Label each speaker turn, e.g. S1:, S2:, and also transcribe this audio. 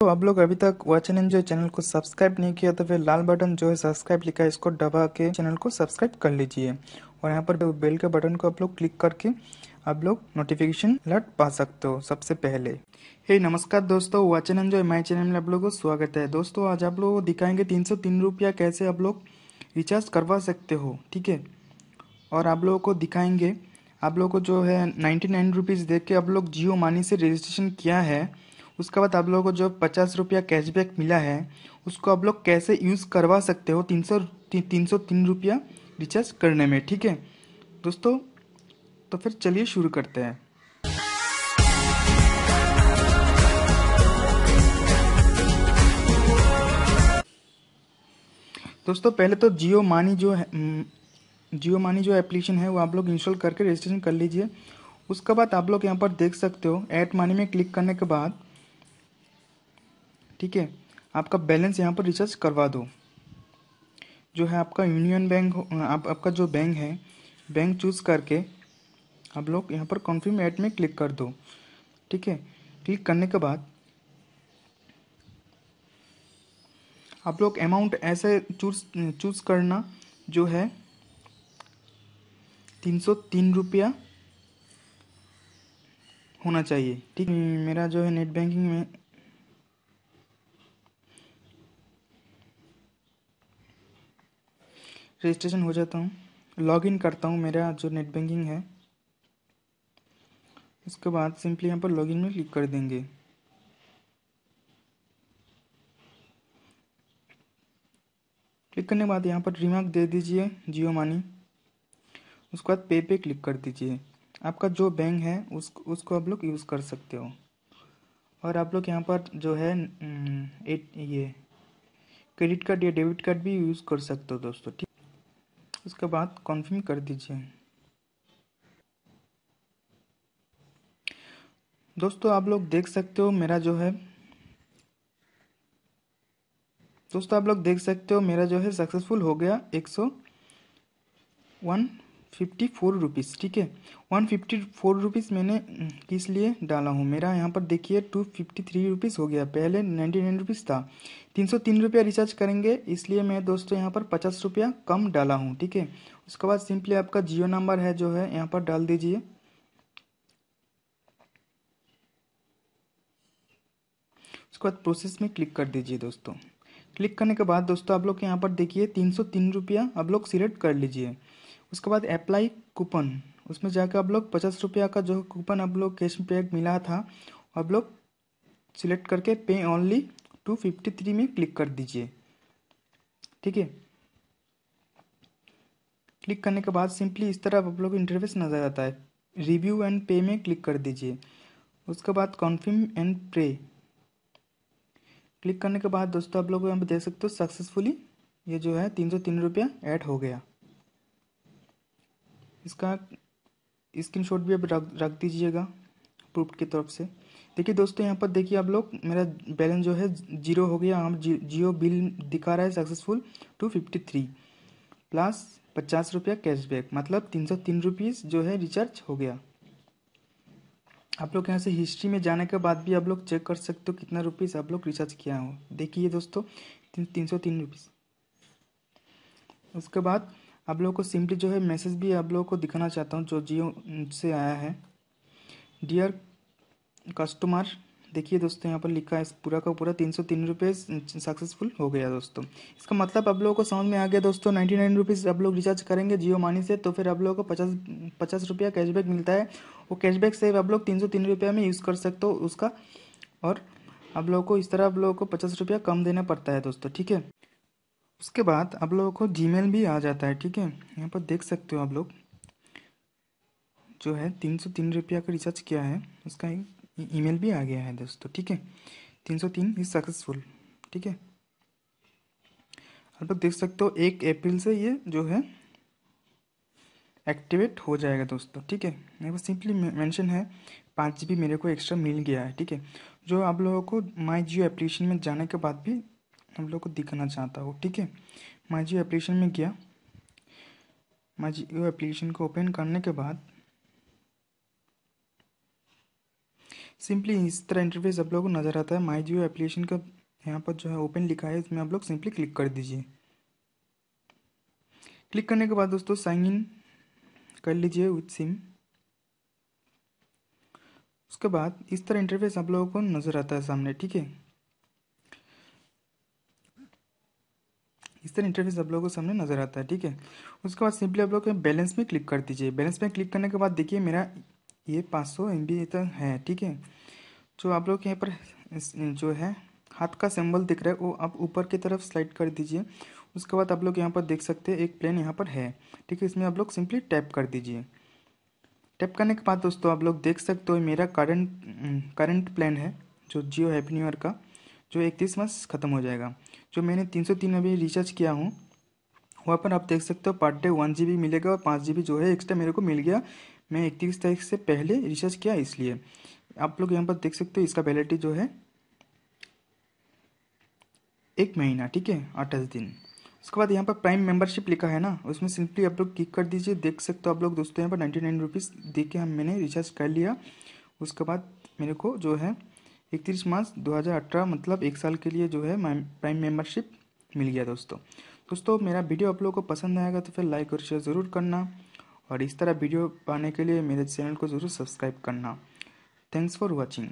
S1: तो आप लोग अभी तक वचन एंजॉय चैनल को सब्सक्राइब नहीं किया तो फिर लाल बटन जो है सब्सक्राइब लिखा है इसको दबा के चैनल को सब्सक्राइब कर लीजिए और यहाँ पर बेल के बटन को आप लोग क्लिक करके आप लोग नोटिफिकेशन अलर्ट पा सकते हो सबसे पहले हे hey, नमस्कार दोस्तों वचन एंजॉय माई चैनल में आप लोगों को स्वागत है दोस्तों आज आप लोग दिखाएंगे तीन सौ तीन रुपया कैसे आप लोग रिचार्ज करवा सकते हो ठीक है और आप लोगों को दिखाएंगे आप लोगों को जो है नाइन्टी नाइन रुपीज़ देख के आप लोग जियो मानी से रजिस्ट्रेशन किया है उसके बाद आप लोगों को जो पचास रुपया कैशबैक मिला है उसको आप लोग कैसे यूज़ करवा सकते हो तीन सौ ती, तीन सौ तीन रुपया रिचार्ज करने में ठीक है दोस्तों तो फिर चलिए शुरू करते हैं दोस्तों पहले तो जियो मानी जो है जियो मानी जो एप्लीकेशन है वो आप लोग इंस्टॉल करके रजिस्ट्रेशन कर लीजिए उसके बाद आप लोग यहाँ पर देख सकते हो ऐट मानी में क्लिक करने के बाद ठीक है आपका बैलेंस यहाँ पर रिचार्ज करवा दो जो है आपका यूनियन बैंक आप, आपका जो बैंक है बैंक चूज़ करके आप लोग यहाँ पर कॉन्फर्म ऐड में क्लिक कर दो ठीक है क्लिक करने के बाद आप लोग अमाउंट ऐसे चूज चूज करना जो है तीन सौ तीन रुपया होना चाहिए ठीक मेरा जो है नेट बैंकिंग में रजिस्ट्रेशन हो जाता हूँ लॉग इन करता हूँ मेरा जो नेट बैंकिंग है उसके बाद सिंपली यहाँ पर लॉग इन में क्लिक कर देंगे क्लिक करने के बाद यहाँ पर रिमार्क दे दीजिए जियो मनी उसके बाद पे पे क्लिक कर दीजिए आपका जो बैंक है उस उसको आप लोग यूज़ कर सकते हो और आप लोग यहाँ पर जो है ये क्रेडिट कार्ड या डेबिट कार्ड भी यूज़ कर सकते हो दोस्तों ठीक उसके बाद कॉन्फर्म कर दीजिए दोस्तों आप लोग देख सकते हो मेरा जो है दोस्तों आप लोग देख सकते हो मेरा जो है सक्सेसफुल हो गया एक सौ वन फिफ्टी फोर रुपीज़ ठीक है वन फिफ्टी फोर रुपीज़ मैंने हम्म, किस लिए डाला हूँ मेरा यहाँ पर देखिए टू फिफ्टी थ्री रुपीज़ हो गया पहले नाइन्टी नाइन रुपीज़ था तीन सौ तीन रुपया रिचार्ज करेंगे इसलिए मैं दोस्तों यहाँ पर पचास रुपया कम डाला हूँ ठीक है उसके बाद सिंपली आपका जियो नंबर है जो है यहाँ पर डाल दीजिए उसके बाद प्रोसेस में क्लिक कर दीजिए दोस्तों क्लिक करने के बाद दोस्तों आप लोग यहाँ पर देखिए तीन सौ तीन रुपया आप लोग सिलेक्ट कर लीजिए उसके बाद अप्लाई कूपन उसमें जाकर आप लोग पचास रुपया का जो कूपन आप लोग कैश पैक मिला था आप लोग सिलेक्ट करके pay only two fifty three में क्लिक कर दीजिए ठीक है क्लिक करने के बाद सिंपली इस तरह आप लोग इंटरफेस नज़र आता है रिव्यू एंड पे में क्लिक कर दीजिए उसके बाद कॉन्फर्म एंड प्रे क्लिक करने के बाद दोस्तों आप लोग यहाँ पर देख सकते हो सक्सेसफुली ये जो है तीन सौ तीन रुपया ऐड हो गया इसका स्क्रीनशॉट भी आप रख रख दीजिएगा प्रूफ की तरफ से देखिए दोस्तों यहाँ पर देखिए आप लोग मेरा बैलेंस जो है जीरो हो गया हम जी, जियो बिल दिखा रहा है successful two fifty three plus पचास रुपया कैशबैक मतलब तीन सौ तीन रुपीज़ जो है रिचार्ज हो गया आप लोग यहाँ से हिस्ट्री में जाने के बाद भी आप लोग चेक कर सकते हो कितना रुपीज़ आप लोग रिचार्ज किया हो देखिए दोस्तों तीन सौ तीन रुपीज़ उसके बाद आप लोगों को सिंपली जो है मैसेज भी आप लोगों को दिखाना चाहता हूँ जो जियो से आया है डियर कस्टमर देखिए दोस्तों यहाँ पर लिखा है पूरा का पूरा तीन सौ तीन रुपये सक्सेसफुल हो गया दोस्तों इसका मतलब आप लोगों को समझ में आ गया दोस्तों नाइन्टी नाइन रुपीज़ आप लोग रिचार्ज करेंगे जियो मनी से तो फिर आप लोगों को पचास पचास रुपया कैशबैक मिलता है वो कैशबैक सेव आप लोग तीन सौ तीन रुपया में यूज़ कर सकते हो उसका और आप लोगों को इस तरह आप लोगों को पचास रुपया कम देना पड़ता है दोस्तों ठीक है उसके बाद आप लोगों को जीमेल भी आ जाता है ठीक है यहाँ पर देख सकते हो आप लोग जो है तीन सौ तीन रुपया का रिचार्ज किया है उसका एक ईमेल भी आ गया है दोस्तों ठीक है तीन सौ तीन इज सक्सेसफुल ठीक है आप लोग देख सकते हो एक अप्रैल से ये जो है एक्टिवेट हो जाएगा दोस्तों ठीक है यहाँ पर सिंपली मेंशन है पाँच जी मेरे को एक्स्ट्रा मिल गया है ठीक है जो आप लोगों को माई जियो एप्लीकेशन में जाने के बाद भी तुम लोग को दिखाना चाहता हूँ ठीक है माई जी एप्लीकेशन में गया माई जी यू एप्लीकेशन को ओपन करने के बाद सिंपली इस तरह इंटरफेस आप लोग को नज़र आता है माई जियो एप्लीकेशन का यहाँ पर जो है ओपन लिखा है इसमें आप लोग सिंपली क्लिक कर दीजिए क्लिक करने के बाद दोस्तों साइन इन कर लीजिए विथ सिम उसके बाद इस तरह इंटरफेस आप लोगों को नज़र आता है सामने ठीक है तरह इंटरफेस आप लोगों को सामने नजर आता है ठीक है उसके बाद सिंपली आप लोग बैलेंस में क्लिक कर दीजिए बैलेंस में क्लिक करने के बाद देखिए मेरा ये पाँच सौ एम बी तक है ठीक है जो आप लोग यहाँ पर जो है हाथ का सिंबल दिख रहा है वो आप ऊपर की तरफ स्लाइड कर दीजिए उसके बाद आप लोग यहाँ पर देख सकते हैं एक प्लेन यहाँ पर है ठीक है इसमें आप लोग सिंपली टैप कर दीजिए टैप करने के बाद दोस्तों आप लोग देख सकते हो मेरा करंट करंट प्लान है जो जियो हैप्पी न्यू ईयर का जो इकतीस मार्च ख़त्म हो जाएगा जो मैंने तीन सौ तीन अभी रिचार्ज किया हूँ वहाँ पर आप देख सकते हो per day one G B मिलेगा और पाँच जी बी जो है एक्स्ट्रा मेरे को मिल गया मैं इकतीस तारीख से पहले रिचार्ज किया इसलिए आप लोग यहाँ पर देख सकते हो इसका वैलिडिटी जो है एक महीना ठीक है अट्ठाईस दिन उसके बाद यहाँ पर प्राइम मेंबरशिप लिखा है ना उसमें सिंपली आप लोग क्लिक कर दीजिए देख सकते हो आप लोग दोस्तों यहाँ पर नाइन्टी नाइन रुपीज़ दे के हम मैंने रिचार्ज कर लिया उसके बाद मेरे को जो है इकतीस मार्च 2018 मतलब एक साल के लिए जो है प्राइम मेंबरशिप मिल गया दोस्तों दोस्तों मेरा वीडियो आप लोगों को पसंद आएगा तो फिर लाइक और शेयर ज़रूर करना और इस तरह वीडियो पाने के लिए मेरे चैनल को ज़रूर सब्सक्राइब करना थैंक्स फॉर वॉचिंग